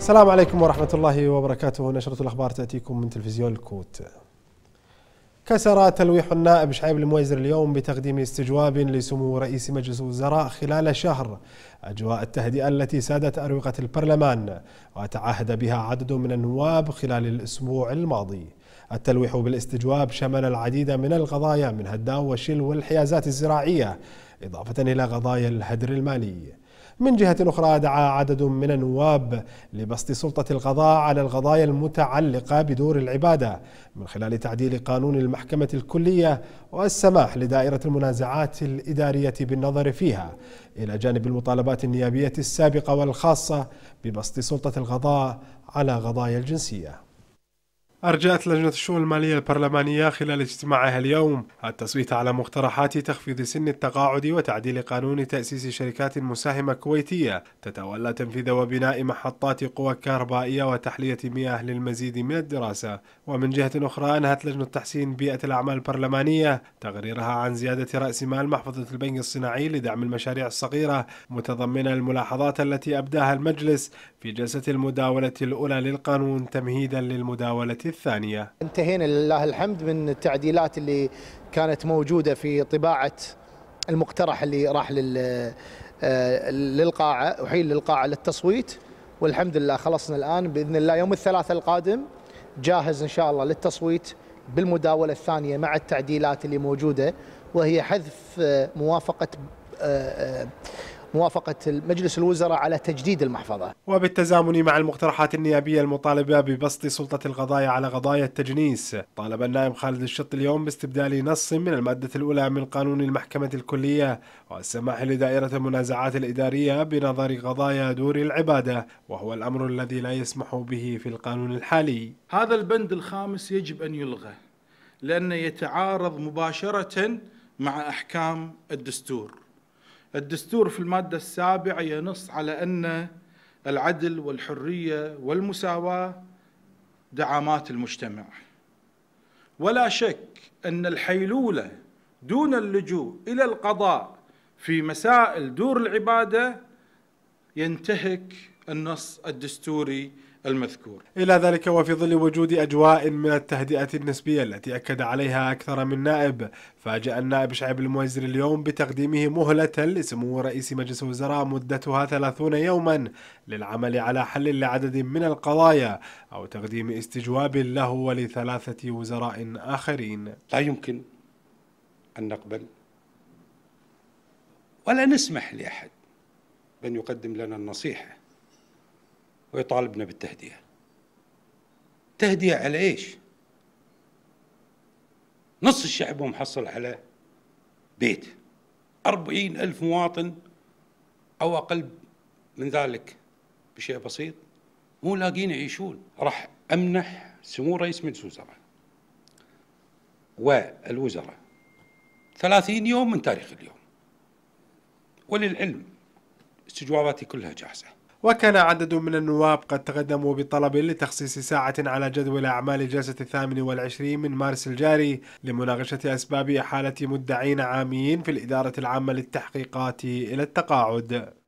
السلام عليكم ورحمة الله وبركاته نشرة الأخبار تأتيكم من تلفزيون الكوت كسر تلويح النائب شعيب المويزر اليوم بتقديم استجواب لسمو رئيس مجلس الوزراء خلال شهر أجواء التهدئة التي سادت أروقة البرلمان وتعهد بها عدد من النواب خلال الأسبوع الماضي التلويح بالاستجواب شمل العديد من القضايا منها الداو والشل والحيازات الزراعية إضافة إلى قضايا الهدر المالي من جهة أخرى دعا عدد من النواب لبسط سلطة القضاء على القضايا المتعلقة بدور العبادة من خلال تعديل قانون المحكمة الكلية والسماح لدائرة المنازعات الإدارية بالنظر فيها إلى جانب المطالبات النيابية السابقة والخاصة ببسط سلطة القضاء على قضايا الجنسيه أرجأت لجنة الشؤون المالية البرلمانية خلال اجتماعها اليوم التصويت على مقترحات تخفيض سن التقاعد وتعديل قانون تأسيس شركات مساهمة كويتية تتولى تنفيذ وبناء محطات قوى كهربائية وتحلية مياه للمزيد من الدراسة ومن جهة أخرى أنهت لجنة تحسين بيئة الأعمال البرلمانية تقريرها عن زيادة رأس مال محفظة البنك الصناعي لدعم المشاريع الصغيرة متضمنة الملاحظات التي أبداها المجلس في جلسة المداولة الأولى للقانون تمهيدا للمداولة الثانية انتهينا لله الحمد من التعديلات اللي كانت موجودة في طباعة المقترح اللي راح للقاعة وحيل للقاعة للتصويت والحمد لله خلصنا الآن بإذن الله يوم الثلاثاء القادم جاهز إن شاء الله للتصويت بالمداولة الثانية مع التعديلات اللي موجودة وهي حذف آه، موافقة آه، آه، موافقة مجلس الوزراء على تجديد المحفظة وبالتزامن مع المقترحات النيابية المطالبة ببسط سلطة القضايا على قضايا التجنيس طالب النائب خالد الشط اليوم باستبدال نص من المادة الأولى من قانون المحكمة الكلية والسماح لدائرة المنازعات الإدارية بنظر قضايا دور العبادة وهو الأمر الذي لا يسمح به في القانون الحالي هذا البند الخامس يجب أن يلغى لأنه يتعارض مباشرة مع أحكام الدستور الدستور في المادة السابعة ينص على أن العدل والحرية والمساواة دعامات المجتمع ولا شك أن الحيلولة دون اللجوء إلى القضاء في مسائل دور العبادة ينتهك النص الدستوري المذكور إلى ذلك وفي ظل وجود أجواء من التهدئة النسبية التي أكد عليها أكثر من نائب فاجأ النائب شعيب المؤزر اليوم بتقديمه مهلة لسمو رئيس مجلس الوزراء مدتها 30 يوما للعمل على حل لعدد من القضايا أو تقديم استجواب له ولثلاثة وزراء آخرين لا يمكن أن نقبل ولا نسمح لأحد بأن يقدم لنا النصيحة ويطالبنا بالتهدئة تهدئة على إيش؟ نص الشعب محصل على بيت أربعين ألف مواطن أو أقل من ذلك بشيء بسيط مو لاقين يعيشون راح أمنح سمو رئيس مجلس الوزراء والوزراء ثلاثين يوم من تاريخ اليوم وللعلم استجواباتي كلها جاهزه وكان عدد من النواب قد تقدموا بطلب لتخصيص ساعة على جدول أعمال الجلسة الثامن والعشرين من مارس الجاري لمناقشة أسباب إحالة مدعين عاميين في الإدارة العامة للتحقيقات إلى التقاعد